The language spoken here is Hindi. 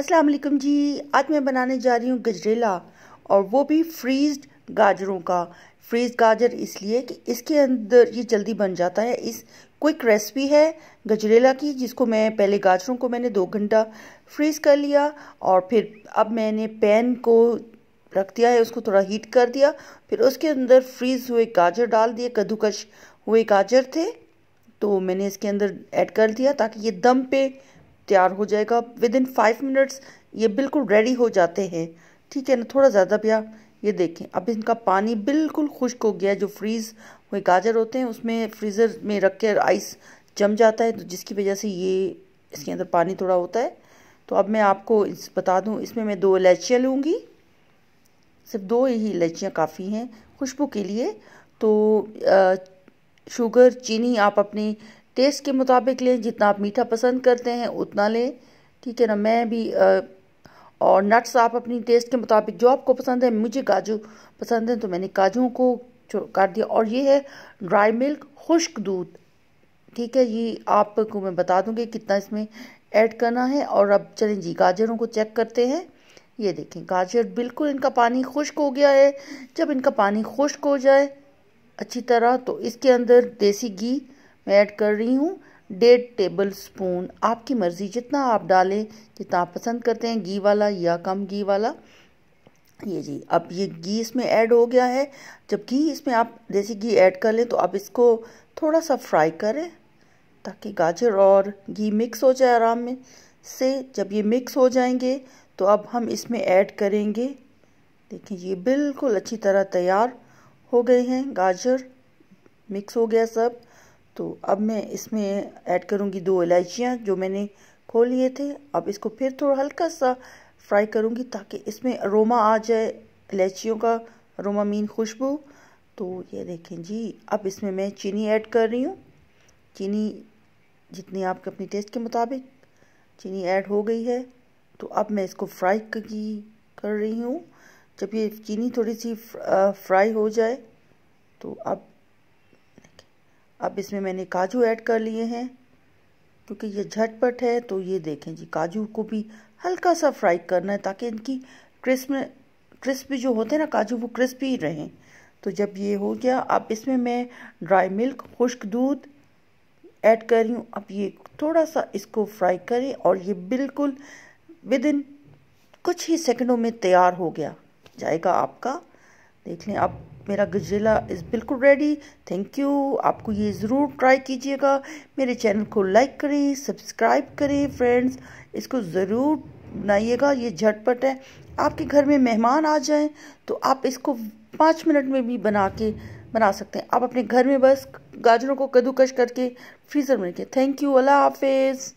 अस्सलाम वालेकुम जी आज मैं बनाने जा रही हूँ गजरेला और वो भी फ्रीज्ड गाजरों का फ्रीज गाजर इसलिए कि इसके अंदर ये जल्दी बन जाता है इस क्विक रेसिपी है गजरेला की जिसको मैं पहले गाजरों को मैंने दो घंटा फ्रीज़ कर लिया और फिर अब मैंने पैन को रख दिया है उसको थोड़ा हीट कर दिया फिर उसके अंदर फ्रीज़ हुए गाजर डाल दिए कद्दूकश हुए गाजर थे तो मैंने इसके अंदर ऐड कर दिया ताकि ये दम पे तैयार हो जाएगा विद इन फाइव मिनट्स ये बिल्कुल रेडी हो जाते हैं ठीक है ना थोड़ा ज़्यादा भी आप ये देखें अब इनका पानी बिल्कुल खुश्क हो गया है जो फ्रीज़ हुए गाजर होते हैं उसमें फ्रीज़र में रख के आइस जम जाता है तो जिसकी वजह से ये इसके अंदर पानी थोड़ा होता है तो अब मैं आपको इस बता दूं इसमें मैं दो इलायचियाँ लूँगी सिर्फ दो ही इलायचियाँ काफ़ी हैं खुशबू के लिए तो आ, शुगर चीनी आप अपनी टेस्ट के मुताबिक लें जितना आप मीठा पसंद करते हैं उतना लें ठीक है ना मैं भी आ, और नट्स आप अपनी टेस्ट के मुताबिक जो आपको पसंद है मुझे काजू पसंद है तो मैंने काजू को काट दिया और ये है ड्राई मिल्क खुश्क दूध ठीक है ये आपको मैं बता दूंगी कितना इसमें ऐड करना है और अब चलें जी गाजरों को चेक करते हैं ये देखें गाजर बिल्कुल इनका पानी खुश्क हो गया है जब इनका पानी खुश्क हो जाए अच्छी तरह तो इसके अंदर देसी घी मैं ऐड कर रही हूँ डेढ़ टेबल स्पून आपकी मर्ज़ी जितना आप डालें जितना आप पसंद करते हैं घी वाला या कम घी वाला ये जी अब ये घी इसमें ऐड हो गया है जब घी इसमें आप देसी घी ऐड कर लें तो आप इसको थोड़ा सा फ्राई करें ताकि गाजर और घी मिक्स हो जाए आराम में से जब ये मिक्स हो जाएंगे तो अब हम इसमें ऐड करेंगे देखें ये बिल्कुल अच्छी तरह तैयार हो गए हैं गाजर मिक्स हो गया सब तो अब मैं इसमें ऐड करूँगी दो इलायचियाँ जो मैंने खो लिए थे अब इसको फिर थोड़ा हल्का सा फ्राई करूँगी ताकि इसमें अरोमा आ जाए इलायचियों का अरोमा मीन खुशबू तो ये देखें जी अब इसमें मैं चीनी ऐड कर रही हूँ चीनी जितनी आपके अपनी टेस्ट के मुताबिक चीनी ऐड हो गई है तो अब मैं इसको फ्राई की कर रही हूँ जब ये चीनी थोड़ी सी फ्राई हो जाए तो अब अब इसमें मैंने काजू ऐड कर लिए हैं क्योंकि ये झटपट है तो ये देखें जी काजू को भी हल्का सा फ्राई करना है ताकि इनकी क्रिस्प क्रिस्पी जो होते हैं ना काजू वो क्रिस्पी ही रहें तो जब ये हो गया अब इसमें मैं ड्राई मिल्क खुश्क दूध ऐड कर रही हूँ अब ये थोड़ा सा इसको फ्राई करें और ये बिल्कुल विद इन कुछ ही सेकंडों में तैयार हो गया जाएगा आपका देख लें आप मेरा गजरेला इज़ बिल्कुल रेडी थैंक यू आपको ये ज़रूर ट्राई कीजिएगा मेरे चैनल को लाइक करें सब्सक्राइब करें फ्रेंड्स इसको ज़रूर बनाइएगा ये झटपट है आपके घर में मेहमान आ जाएं तो आप इसको पाँच मिनट में भी बना के बना सकते हैं आप अपने घर में बस गाजरों को कद्दूकश करके फ्रीज़र में रखें थैंक यू अल्लाह हाफिज़